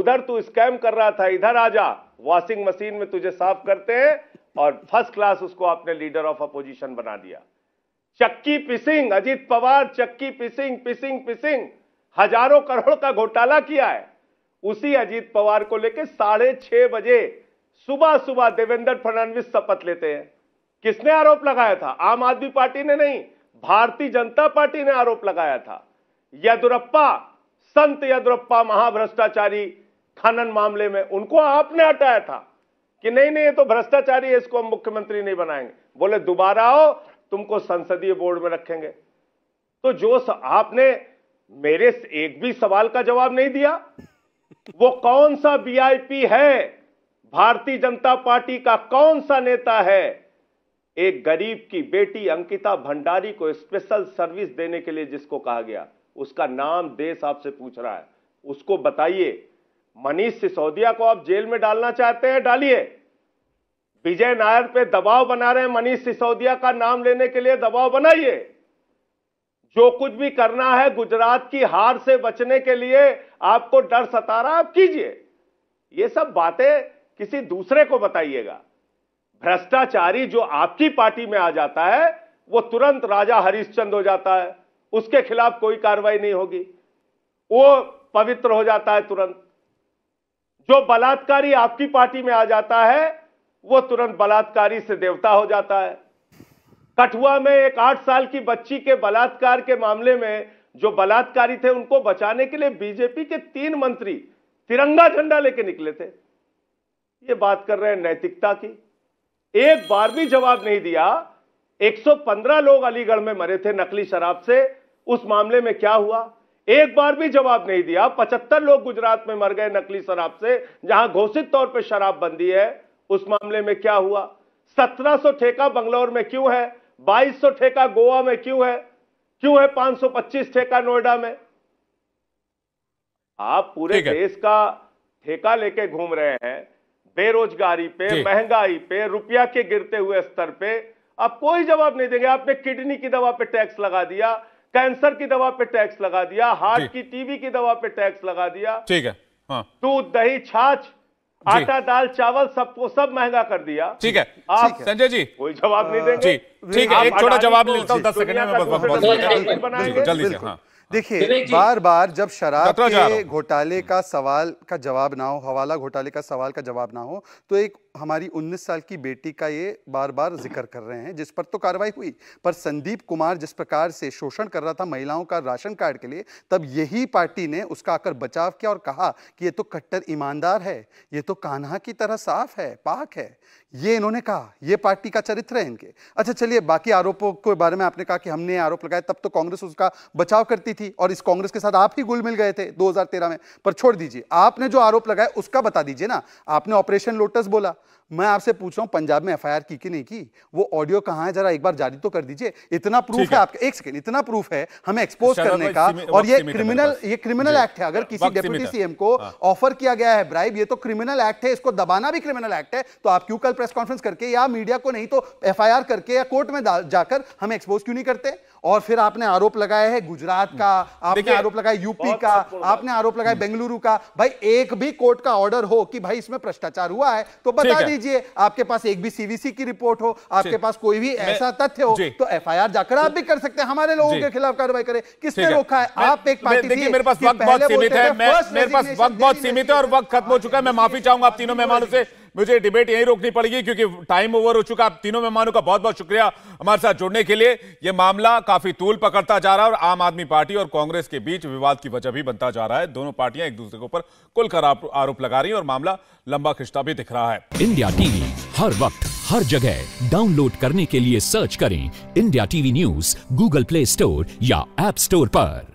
उधर तू स्कैम कर रहा था इधर आ जा वॉशिंग मशीन में तुझे साफ करते हैं और फर्स्ट क्लास उसको आपने लीडर ऑफ अपोजिशन बना दिया चक्की पिसिंग अजीत पवार चक्की पिसिंग पिसिंग पिसिंग हजारों करोड़ का घोटाला किया है उसी अजीत पवार को लेकर साढ़े छह बजे सुबह सुबह देवेंद्र फडणवीस शपथ लेते हैं किसने आरोप लगाया था आम आदमी पार्टी ने नहीं भारतीय जनता पार्टी ने आरोप लगाया था यदुरप्पा संत यदुरप्पा महाभ्रष्टाचारी खनन मामले में उनको आपने हटाया था कि नहीं नहीं ये तो भ्रष्टाचारी है इसको हम मुख्यमंत्री नहीं बनाएंगे बोले दोबारा आओ तुमको संसदीय बोर्ड में रखेंगे तो जो आपने मेरे एक भी सवाल का जवाब नहीं दिया वो कौन सा वीआईपी है भारतीय जनता पार्टी का कौन सा नेता है एक गरीब की बेटी अंकिता भंडारी को स्पेशल सर्विस देने के लिए जिसको कहा गया उसका नाम देश आपसे पूछ रहा है उसको बताइए मनीष सिसोदिया को आप जेल में डालना चाहते हैं डालिए विजय नायर पे दबाव बना रहे हैं मनीष सिसोदिया का नाम लेने के लिए दबाव बनाइए जो कुछ भी करना है गुजरात की हार से बचने के लिए आपको डर सता रहा आप कीजिए ये सब बातें किसी दूसरे को बताइएगा भ्रष्टाचारी जो आपकी पार्टी में आ जाता है वो तुरंत राजा हरिश्चंद्र हो जाता है उसके खिलाफ कोई कार्रवाई नहीं होगी वो पवित्र हो जाता है तुरंत जो बलात्कारी आपकी पार्टी में आ जाता है वो तुरंत बलात्कारी से देवता हो जाता है कठुआ में एक आठ साल की बच्ची के बलात्कार के मामले में जो बलात्कारी थे उनको बचाने के लिए बीजेपी के तीन मंत्री तिरंगा झंडा लेके निकले थे ये बात कर रहे हैं नैतिकता की एक बार भी जवाब नहीं दिया 115 लोग अलीगढ़ में मरे थे नकली शराब से उस मामले में क्या हुआ एक बार भी जवाब नहीं दिया 75 लोग गुजरात में मर गए नकली शराब से जहां घोषित तौर पर शराब बंदी है उस मामले में क्या हुआ 1700 ठेका बंगलौर में क्यों है 2200 ठेका गोवा में क्यों है क्यों है 525 ठेका नोएडा में आप पूरे देश का ठेका लेके घूम रहे हैं बेरोजगारी पे महंगाई पे रुपया के गिरते हुए स्तर पे आप कोई जवाब नहीं देंगे आपने किडनी की दवा पे टैक्स लगा दिया कैंसर की दवा पे टैक्स लगा दिया हार्ट की टीबी की दवा पे टैक्स लगा दिया ठीक है हाँ। दूध दही छाछ आटा दाल चावल सबको सब महंगा कर दिया ठीक है आप संजय जी कोई जवाब नहीं देंगे जी ठीक है एक छोटा जवाब मिलता हूँ दस सेकंड में जल्दी से हाँ। देखिए बार बार जब शराब के घोटाले का सवाल का जवाब ना हो हवाला घोटाले का सवाल का जवाब ना हो तो एक हमारी 19 साल की बेटी का ये बार बार जिक्र कर रहे हैं जिस पर तो कार्रवाई हुई पर संदीप कुमार जिस प्रकार से शोषण कर रहा था महिलाओं का राशन कार्ड के लिए तब यही पार्टी ने उसका आकर बचाव किया और कहा कि ये तो कट्टर ईमानदार है ये तो कान्हा की तरह साफ है पाक है ये इन्होंने कहा ये पार्टी का चरित्र है इनके अच्छा चलिए बाकी आरोपों के बारे में आपने कहा कि हमने आरोप लगाया तब तो कांग्रेस उसका बचाव करती थी और इस कांग्रेस के साथ आप ही गुल मिल गए थे दो में पर छोड़ दीजिए आपने जो आरोप लगाया उसका बता दीजिए ना आपने ऑपरेशन लोटस बोला मैं आपसे पूछ रहा हूँ पंजाब में एफआईआर की कि नहीं की वो ऑडियो कहाँ है जरा एक बार जारी तो कर दीजिए इतना प्रूफ है आपका एक सेकेंड इतना प्रूफ है हमें एक्सपोज करने का और ये क्रिमिनल ये क्रिमिनल एक्ट है अगर किसी डेप्यूटी सीएम को ऑफर हाँ। किया गया है ब्राइब ये तो क्रिमिनल एक्ट है इसको दबाना भी क्रिमिनल एक्ट है तो आप क्यों कल प्रेस कॉन्फ्रेंस करके या मीडिया को नहीं तो एफ करके या कोर्ट में जाकर हमें एक्सपोज क्यों नहीं करते और फिर आपने आरोप लगाया है गुजरात का आपने आरोप लगाया यूपी का आपने आरोप लगाया बेंगलुरु का भाई एक भी कोर्ट का ऑर्डर हो कि भाई इसमें भ्रष्टाचार हुआ है तो बता दीजिए आपके पास एक भी सीवीसी की रिपोर्ट हो आपके पास कोई भी ऐसा तथ्य हो तो एफ जाकर आप भी कर सकते हैं हमारे लोगों के खिलाफ कार्रवाई करे किसने रोका है आप एक पार्टी मेरे पास वक्त बहुत सीमित है मेरे पास वक्त बहुत सीमित है और वक्त खत्म हो चुका है मैं माफी चाहूंगा आप तीनों मेहमानों से मुझे डिबेट यहीं रोकनी पड़ेगी क्योंकि टाइम ओवर हो चुका आप तीनों मेहमानों का बहुत बहुत शुक्रिया हमारे साथ जुड़ने के लिए यह मामला काफी तूल पकड़ता जा रहा है और आम आदमी पार्टी और कांग्रेस के बीच विवाद की वजह भी बनता जा रहा है दोनों पार्टियां एक दूसरे के ऊपर कुल आरोप लगा रही है और मामला लंबा खिंचता भी दिख रहा है इंडिया टीवी हर वक्त हर जगह डाउनलोड करने के लिए सर्च करें India TV news Google Play Store या एप स्टोर पर